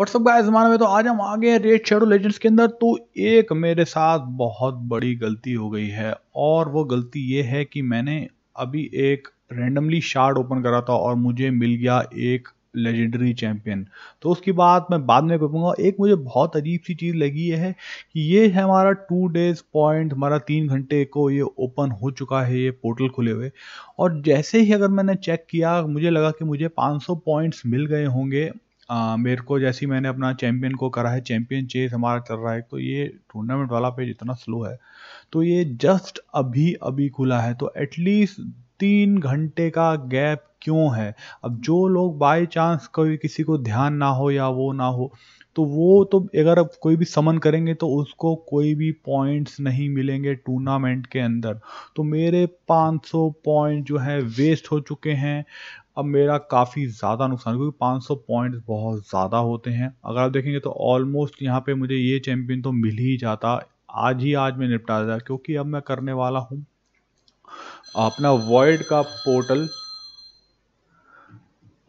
WhatsApp का जमाने में तो आज हम आ गए रेड शेडो लेजेंड्स के अंदर तो एक मेरे साथ बहुत बड़ी गलती हो गई है और वो गलती ये है कि मैंने अभी एक रेंडमली शार्ड ओपन करा था और मुझे मिल गया एक लेजेंडरी चैम्पियन तो उसकी बात मैं बाद में कहूँगा एक मुझे बहुत अजीब सी चीज़ लगी है कि ये है हमारा टू डेज पॉइंट हमारा तीन घंटे को ये ओपन हो चुका है ये पोर्टल खुले हुए और जैसे ही अगर मैंने चेक किया मुझे लगा कि मुझे 500 पॉइंट्स मिल गए होंगे मेरे को जैसे ही मैंने अपना चैंपियन को करा है चैंपियन चेस हमारा चल रहा है तो ये टूर्नामेंट वाला पेज इतना स्लो है तो ये जस्ट अभी अभी खुला है तो एटलीस्ट तीन घंटे का गैप क्यों है अब जो लोग बाय चांस कभी किसी को ध्यान ना हो या वो ना हो तो वो तो अगर आप कोई भी समन करेंगे तो उसको कोई भी पॉइंट्स नहीं मिलेंगे टूर्नामेंट के अंदर तो मेरे 500 पॉइंट जो है वेस्ट हो चुके हैं अब मेरा काफ़ी ज़्यादा नुकसान क्योंकि 500 पॉइंट्स बहुत ज़्यादा होते हैं अगर आप देखेंगे तो ऑलमोस्ट यहाँ पे मुझे ये चैम्पियन तो मिल ही जाता आज ही आज मैं निपटा जाता क्योंकि अब मैं करने वाला हूँ अपना वर्ल्ड का पोर्टल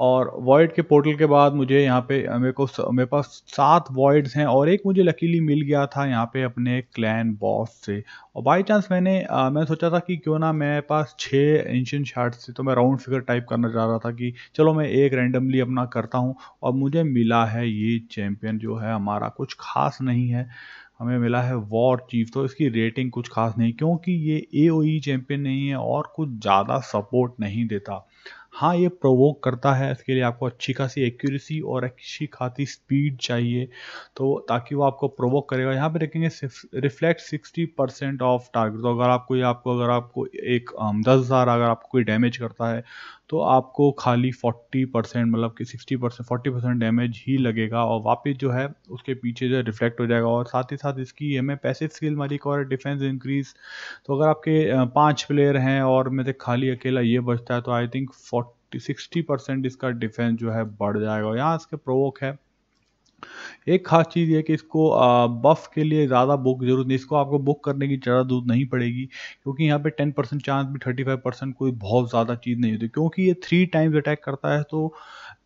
और वॉइड के पोर्टल के बाद मुझे यहाँ पे मेरे को मेरे पास सात वॉइड्स हैं और एक मुझे लकीली मिल गया था यहाँ पे अपने क्लैन बॉस से और बाय चांस मैंने आ, मैं सोचा था कि क्यों ना मेरे पास छः एंशियन शार्ट्स थे तो मैं राउंड फिगर टाइप करना चाह रहा था कि चलो मैं एक रैंडमली अपना करता हूँ और मुझे मिला है ये चैम्पियन जो है हमारा कुछ खास नहीं है हमें मिला है वॉर चीफ तो इसकी रेटिंग कुछ खास नहीं क्योंकि ये ए चैम्पियन e नहीं है और कुछ ज़्यादा सपोर्ट नहीं देता हाँ ये प्रोवोक करता है इसके लिए आपको अच्छी खासी एक्यूरेसी और अच्छी खासी स्पीड चाहिए तो ताकि वो आपको प्रोवोक करेगा यहाँ पे देखेंगे reflect sixty percent of target तो अगर आपको ये आपको अगर आपको एक दस हज़ार अगर आपको कोई डैमेज करता है तो आपको खाली 40 परसेंट मतलब कि 60 परसेंट फोर्टी परसेंट डैमेज ही लगेगा और वापस जो है उसके पीछे जो है रिफ्लेक्ट हो जाएगा और साथ ही साथ इसकी हमें पैसिव स्किल मालिक और डिफेंस इंक्रीज तो अगर आपके पाँच प्लेयर हैं और मेरे खाली अकेला ये बचता है तो I think forty sixty percent इसका डिफेंस जो है बढ़ जाएगा यहाँ इसके प्रोवोक है एक खास चीज़ यह कि इसको बफ के लिए ज़्यादा बुक जरूरत नहीं इसको आपको बुक करने की ज़्यादा जरूरत नहीं पड़ेगी क्योंकि यहाँ पे टेन परसेंट चांस भी थर्टी फाइव परसेंट कोई बहुत ज़्यादा चीज़ नहीं होती क्योंकि ये थ्री टाइम्स अटैक करता है तो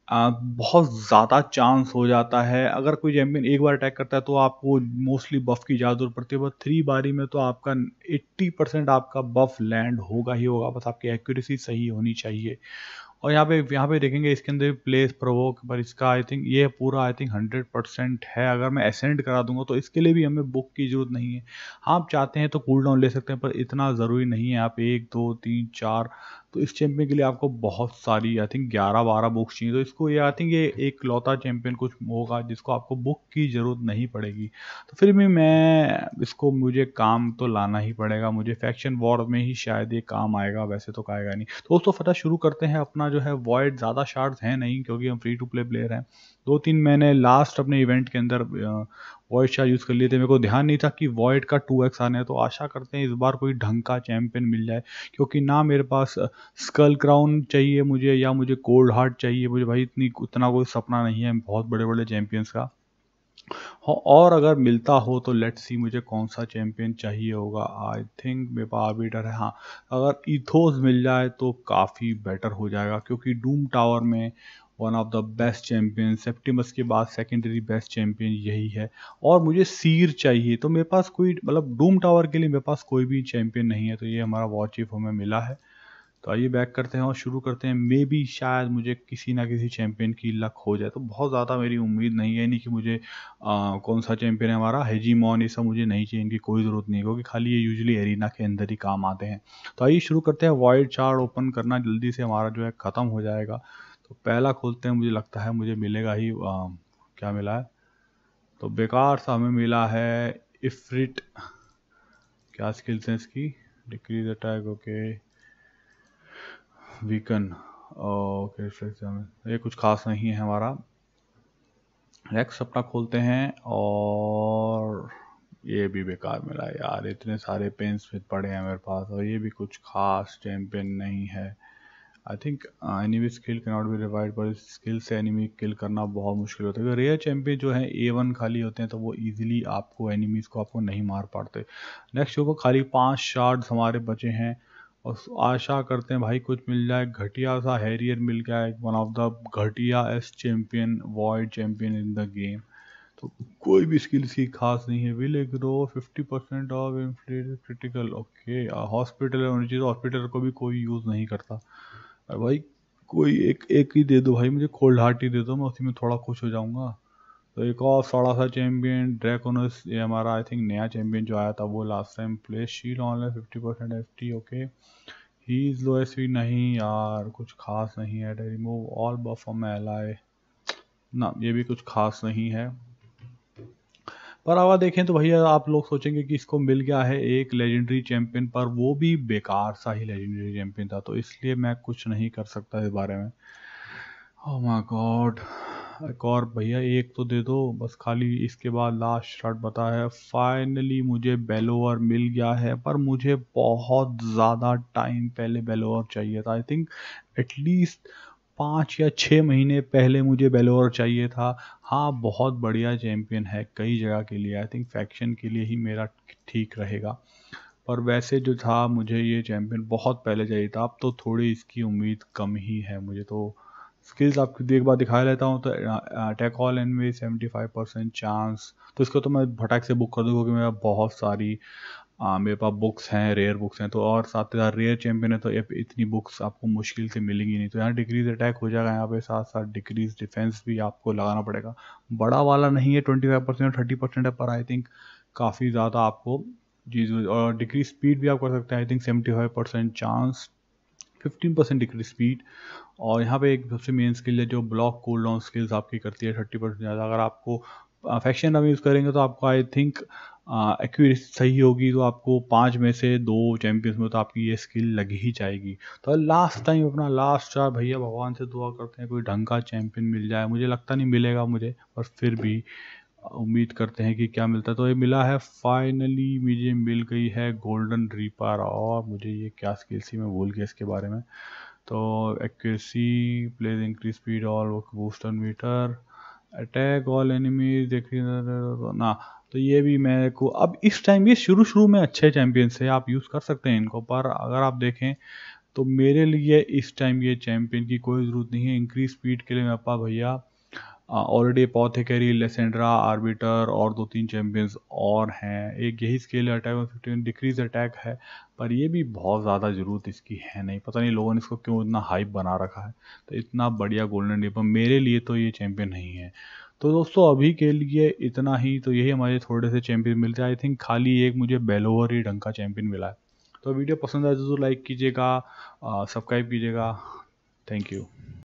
आ, बहुत ज़्यादा चांस हो जाता है अगर कोई चैम्पियन एक बार अटैक करता है तो आपको मोस्टली बफ की ज़्यादा जरूरत पड़ती है बस थ्री बारी में तो आपका 80 परसेंट आपका बफ लैंड होगा ही होगा बस आपकी एक्यूरेसी सही होनी चाहिए और यहाँ पे यहाँ पे देखेंगे इसके अंदर प्लेस प्रोवोक पर इसका आई थिंक ये पूरा आई थिंक हंड्रेड परसेंट है अगर मैं एसेंड करा दूंगा तो इसके लिए भी हमें बुक की ज़रूरत नहीं है हाँ, आप चाहते हैं तो कूल डाउन ले सकते हैं पर इतना ज़रूरी नहीं है आप एक दो तीन चार तो इस चैम्पियन के लिए आपको बहुत सारी आई थिंक ग्यारह बारह बुक्स चाहिए तो इसको ये आई थिंक ये एक लौता चैम्पियन कुछ होगा जिसको आपको बुक की ज़रूरत नहीं पड़ेगी तो फिर भी मैं इसको मुझे काम तो लाना ही पड़ेगा मुझे फैक्शन वॉर में ही शायद ये काम आएगा वैसे तो कहेगा नहीं तो दोस्तों फटा शुरू करते हैं अपना जो है वॉइड ज़्यादा शार्ट हैं नहीं क्योंकि हम फ्री टू प्ले प्लेयर हैं दो तीन मैंने लास्ट अपने इवेंट के अंदर वॉइड चार्ज यूज़ कर लिए थे मेरे को ध्यान नहीं था कि वॉइड का टू एक्स आना है तो आशा करते हैं इस बार कोई ढंग का चैम्पियन मिल जाए क्योंकि ना मेरे पास स्कल क्राउन चाहिए मुझे या मुझे कोल्ड हार्ट चाहिए मुझे भाई इतनी उतना कोई सपना नहीं है बहुत बड़े बड़े चैम्पियंस का हाँ, और अगर मिलता हो तो लेट सी मुझे कौन सा चैंपियन चाहिए होगा आई थिंक मेरे पास आर्बिटर है हाँ अगर इथोस मिल जाए तो काफ़ी बेटर हो जाएगा क्योंकि डूम टावर में one of the best champion Septimus के बाद सेकेंडरी बेस्ट चैम्पियन यही है और मुझे सीर चाहिए तो मेरे पास कोई मतलब डूम टावर के लिए मेरे पास कोई भी चैम्पियन नहीं है तो ये हमारा वॉच इफ हमें मिला है तो आइए बैक करते हैं और शुरू करते हैं मे बी शायद मुझे किसी ना किसी चैम्पियन की लक हो जाए तो बहुत ज़्यादा मेरी उम्मीद नहीं है नहीं कि मुझे आ, कौन सा चैम्पियन है हमारा हेजीमॉन ये सब मुझे नहीं चाहिए इनकी कोई ज़रूरत नहीं क्योंकि खाली ये यूजली एरिना के अंदर ही काम आते हैं तो आइए शुरू करते हैं वाइल्ड चार्ट ओपन करना जल्दी से हमारा जो है ख़त्म हो जाएगा तो पहला खोलते हैं मुझे लगता है मुझे मिलेगा ही आ, क्या मिला है तो बेकार सा हमें मिला है इफ्रिट क्या स्किल्स हैं इसकी decrease attack okay weaken okay ये कुछ खास नहीं है हमारा नेक्स्ट अपना खोलते हैं और ये भी बेकार मिला यार इतने सारे पेन्स पड़े हैं मेरे पास और ये भी कुछ खास चैम्पियन नहीं है I think enemy skill cannot be revived पर स्किल से एनिमी किल करना बहुत मुश्किल होता है रेयर चैंपियन जो है ए वन खाली होते हैं तो वो ईजिली आपको एनिमीज़ को आपको नहीं मार पाते नेक्स्ट ओवर खाली पाँच शार्ट्स हमारे बचे हैं और आशा करते हैं भाई कुछ मिल जाए घटिया सा हैरियर मिल गया है वन ऑफ द घटिया एस champion void champion in the game तो कोई भी स्किल इसकी खास नहीं है will grow fifty percent of inflate critical okay hospital होनी चाहिए हॉस्पिटल को भी कोई यूज़ नहीं करता भाई कोई एक एक ही दे दो भाई मुझे कोल्ड हार्ट ही दे दो मैं उसी में थोड़ा खुश हो जाऊंगा तो एक और सड़ा सा चैम्पियन ड्रैकोनस ये हमारा आई थिंक नया चैम्पियन जो आया था वो लास्ट टाइम प्ले शील online fifty percent F T okay he is low एस नहीं यार कुछ खास नहीं है रिमूव ऑल बफ एल ना ये भी कुछ खास नहीं है पर आवा देखें तो भैया आप लोग सोचेंगे कि इसको मिल गया है एक लेजेंडरी चैंपियन पर वो भी बेकार सा ही लेजेंडरी चैंपियन था तो इसलिए मैं कुछ नहीं कर सकता इस बारे में ओह माय गॉड एक और भैया एक तो दे दो बस खाली इसके बाद लास्ट शर्ट बता है फाइनली मुझे बेलोवर मिल गया है पर मुझे बहुत ज़्यादा टाइम पहले बेलोवर चाहिए था आई थिंक एटलीस्ट पाँच या छः महीने पहले मुझे बेलोर चाहिए था हाँ बहुत बढ़िया चैम्पियन है कई जगह के लिए आई थिंक फैक्शन के लिए ही मेरा ठीक रहेगा पर वैसे जो था मुझे ये चैम्पियन बहुत पहले चाहिए था अब तो थोड़ी इसकी उम्मीद कम ही है मुझे तो स्किल्स आपको एक बार दिखा लेता हूँ तो अटैक ऑल एंड वे सेवेंटी फाइव परसेंट चांस तो इसको तो मैं भटक से बुक कर दूँ क्योंकि मेरा बहुत सारी आ, हाँ, मेरे पास बुक्स हैं रेयर बुक्स हैं तो और साथ ही साथ रेयर चैम्पियन है तो इतनी बुक्स आपको मुश्किल से मिलेंगी नहीं तो यहाँ डिक्रीज अटैक हो जाएगा यहाँ पे साथ साथ डिक्रीज डिफेंस भी आपको लगाना पड़ेगा बड़ा वाला नहीं है twenty five percent thirty percent है पर आई थिंक काफ़ी ज़्यादा आपको जी और डिक्रीज स्पीड भी आप कर सकते हैं I think seventy five percent chance fifteen percent decrease speed और यहाँ पे एक सबसे मेन स्किल है जो ब्लॉक कूल डाउन स्किल्स आपकी करती है थर्टी परसेंट ज़्यादा अगर आपको फैक्शन अब यूज़ करेंगे तो आपको आई थिंक एक्यूरेसी सही होगी तो आपको पाँच में से दो चैंपियंस में तो आपकी ये स्किल लग ही जाएगी तो लास्ट टाइम अपना लास्ट चार भैया भगवान से दुआ करते हैं कोई ढंग का चैंपियन मिल जाए मुझे लगता नहीं मिलेगा मुझे पर फिर भी उम्मीद करते हैं कि क्या मिलता है तो ये मिला है फाइनली मुझे मिल गई है गोल्डन रीपर और मुझे ये क्या स्किल थी मैं भूल गया इसके बारे में तो एक्यूरेसी प्लेज इंक्रीज स्पीड और booster meter attack all enemies देखिए ना तो ये भी मेरे को अब इस टाइम ये शुरू शुरू में अच्छे चैंपियंस है आप यूज़ कर सकते हैं इनको पर अगर आप देखें तो मेरे लिए इस टाइम ये चैंपियन की कोई ज़रूरत नहीं है इंक्रीज स्पीड के लिए मेरे पास भैया ऑलरेडी पॉथिकेरी लेसेंड्रा आर्बिटर और दो तीन चैम्पियंस और हैं एक यही scale attack one fifty decrease attack है पर ये भी बहुत ज़्यादा ज़रूरत इसकी है नहीं पता नहीं लोगों ने इसको क्यों इतना हाइप बना रखा है तो इतना बढ़िया गोल्डन डिपर मेरे लिए तो ये चैम्पियन नहीं है तो दोस्तों अभी के लिए इतना ही तो यही हमारे थोड़े से चैम्पियन मिलते हैं आई थिंक खाली एक मुझे बेलोवर ही ढंग का चैम्पियन मिला है तो वीडियो पसंद आए तो लाइक कीजिएगा सब्सक्राइब कीजिएगा थैंक यू